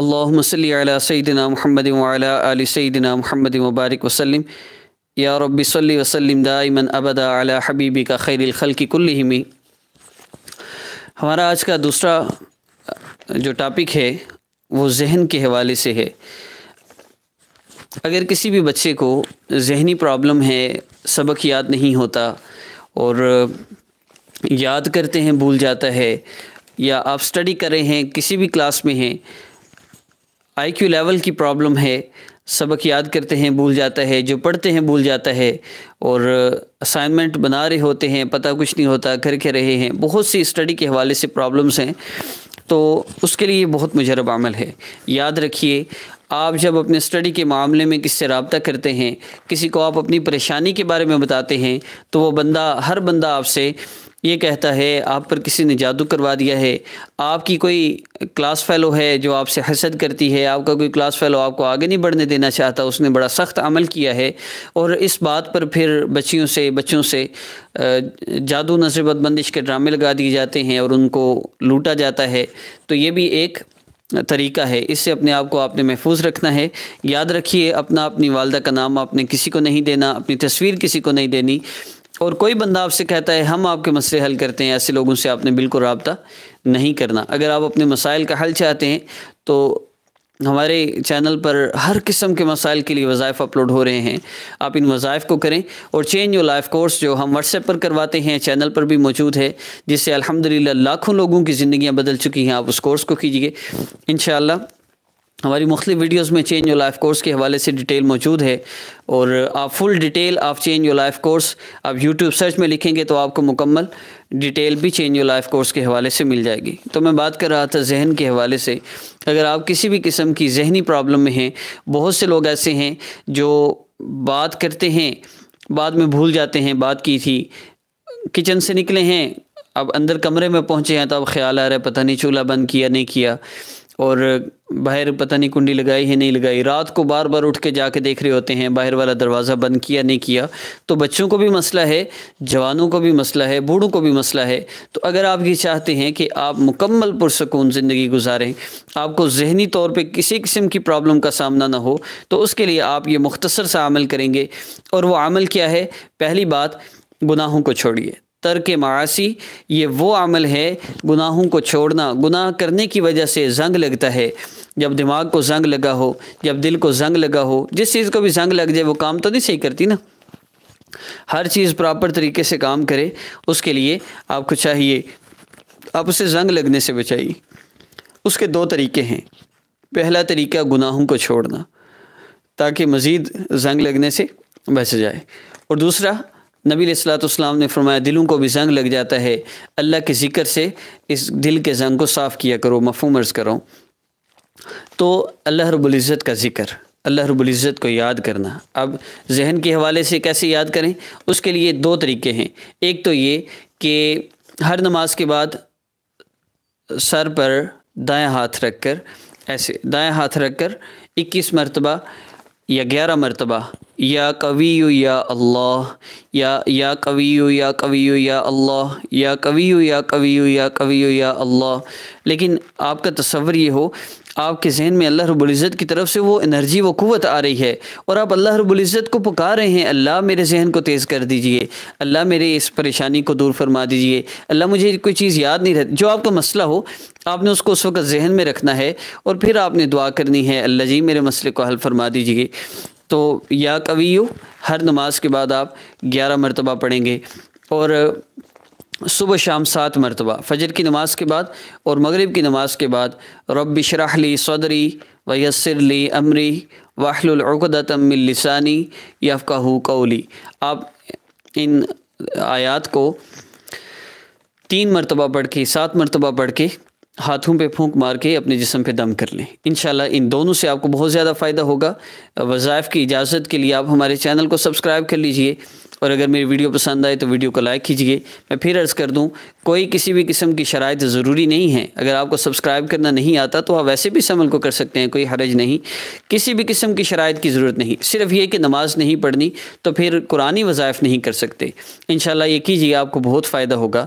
अल्लाम सल सदना महमद वाली सदना महमद मुबारक वसलम या रबी सल वसलम दाइमन अबदा अला हबीबी का खैरखल की कुल्लिमी हमारा आज का दूसरा जो टॉपिक है वो जहन के हवाले से है अगर किसी भी बच्चे को जहनी प्रॉब्लम है सबक याद नहीं होता और याद करते हैं भूल जाता है या आप स्टडी कर रहे हैं किसी भी क्लास में हैं आईक्यू लेवल की प्रॉब्लम है सबक याद करते हैं भूल जाता है जो पढ़ते हैं भूल जाता है और असाइनमेंट बना रहे होते हैं पता कुछ नहीं होता करके रहे हैं बहुत सी स्टडी के हवाले से प्रॉब्लम्स हैं तो उसके लिए बहुत मुजरब अमल है याद रखिए आप जब अपने स्टडी के मामले में किससे रबता करते हैं किसी को आप अपनी परेशानी के बारे में बताते हैं तो वो बंदा हर बंदा आपसे ये कहता है आप पर किसी ने जादू करवा दिया है आपकी कोई क्लास फेलो है जो आपसे हसद करती है आपका कोई क्लास फेलो आपको आगे नहीं बढ़ने देना चाहता उसने बड़ा सख्त अमल किया है और इस बात पर फिर बच्चियों से बच्चों से जादू नजरबत बंदिश के ड्रामे लगा दिए जाते हैं और उनको लूटा जाता है तो ये भी एक तरीका है इससे अपने आप को आपने महफूज रखना है याद रखिए अपना अपनी वालदा का नाम आपने किसी को नहीं देना अपनी तस्वीर किसी को नहीं देनी और कोई बंदा आपसे कहता है हम आपके मसले हल करते हैं ऐसे लोगों से आपने बिल्कुल रबता नहीं करना अगर आप अपने मसाइल का हल चाहते हैं तो हमारे चैनल पर हर किस्म के मसाइल के लिए वज़ाइफ़ अपलोड हो रहे हैं आप इन वज़ाइफ़ को करें और चेंज योर लाइफ कोर्स जो हम व्हाट्सएप पर करवाते हैं चैनल पर भी मौजूद है जिससे अल्हम्दुलिल्लाह लाखों लोगों की ज़िंदियाँ बदल चुकी हैं आप उस कोर्स को कीजिए इन हमारी मुख्तु वीडियोस में चेंज योर लाइफ कोर्स के हवाले से डिटेल मौजूद है और आप फुल डिटेल आप चेंज योर लाइफ कोर्स आप यूट्यूब सर्च में लिखेंगे तो आपको मुकम्मल डिटेल भी चेंज योर लाइफ कोर्स के हवाले से मिल जाएगी तो मैं बात कर रहा था जहन के हवाले से अगर आप किसी भी किस्म की जहनी प्रॉब्लम में हैं बहुत से लोग ऐसे हैं जो बात करते हैं बाद में भूल जाते हैं बात की थी किचन से निकले हैं अब अंदर कमरे में पहुँचे हैं तो अब ख्याल आ रहा है पता नहीं चूल्हा बंद किया नहीं किया और बाहर पता नहीं कुंडी लगाई है नहीं लगाई रात को बार बार उठ के जाके देख रहे होते हैं बाहर वाला दरवाज़ा बंद किया नहीं किया तो बच्चों को भी मसला है जवानों को भी मसला है बूढ़ों को भी मसला है तो अगर आप ये चाहते हैं कि आप मुकम्मल पुरसकून ज़िंदगी गुजारें आपको जहनी तौर पर किसी किस्म की प्रॉब्लम का सामना ना हो तो उसके लिए आप ये मुख्तसर सा अमल करेंगे और वह अमल क्या है पहली बात गुनाहों को छोड़िए तर्क मासी ये वो अमल है गुनाहों को छोड़ना गुनाह करने की वजह से जंग लगता है जब दिमाग को जंग लगा हो जब दिल को जंग लगा हो जिस चीज़ को भी जंग लग जाए वो काम तो नहीं सही करती ना हर चीज़ प्रॉपर तरीके से काम करे उसके लिए आपको चाहिए आप उसे जंग लगने से बचाइए उसके दो तरीके हैं पहला तरीका गुनाहों को छोड़ना ताकि मज़ीद जंग लगने से बच जाए और दूसरा नबी सलाम ने फरमाया दिलों को भी जंग लग जाता है अल्लाह के ज़िक्र से इस दिल के जंग को साफ़ किया करो मफहम अर्ज़ करो तो अल्लाह रबुल्ज़त का ज़िक्र अल्लाह रबुल्ज़त को याद करना अब जहन के हवाले से कैसे याद करें उसके लिए दो तरीके हैं एक तो ये कि हर नमाज के बाद सर पर दाएँ हाथ रख कर ऐसे दाएँ हाथ रख कर इक्कीस मरतबा या ग्यारह मरतबा या कवियु या अल्लाह या या कवी या कवी या अल्लाह या कवियु या कवियु या कवियु या अल्लाह लेकिन आपका तस्वर ये हो आपके जहन में अल्लाह रब्ज़त की तरफ से वो एनर्जी वो क़वत आ रही है और आप अल्लाह रब्ज़त को पुकार रहे हैं अल्लाह मेरे जहन को तेज़ कर दीजिए अल्लाह मेरे इस परेशानी को दूर फरमा दीजिए अल्लाह मुझे कोई चीज़ याद नहीं रहती जो आपका मसला हो आपने उसको उस वक्त जहन में रखना है और फिर आपने दुआ करनी है अल्लाह जी मेरे मसले को हल फरमा दीजिए तो या कवि हर नमाज के बाद आप ग्यारह मरतबा पढ़ेंगे और सुबह शाम सात मरतबा फ़जर की नमाज़ के बाद और मगरब की नमाज़ के बाद रब शराहली सदरी व यसरली अमरी वाहलतमिलसानी यफ़ाहू कौली आप इन आयात को तीन मरतबा पढ़ के सात मरतबा पढ़ के हाथों पे फूंक मार के अपने जिसम पे दम कर लें इन इन दोनों से आपको बहुत ज़्यादा फ़ायदा होगा वज़ायफ़ की इजाज़त के लिए आप हमारे चैनल को सब्सक्राइब कर लीजिए और अगर मेरी वीडियो पसंद आए तो वीडियो को लाइक कीजिए मैं फिर अर्ज़ कर दूँ कोई किसी भी किस्म की शराइ ज़रूरी नहीं है अगर आपको सब्सक्राइब करना नहीं आता तो आप वैसे भी इस अमल को कर सकते हैं कोई हरज नहीं किसी भी किस्म की शराइ की ज़रूरत नहीं सिर्फ ये कि नमाज़ नहीं पढ़नी तो फिर कुरानी वज़ाइफ नहीं कर सकते इन ये कीजिए आपको बहुत फ़ायदा होगा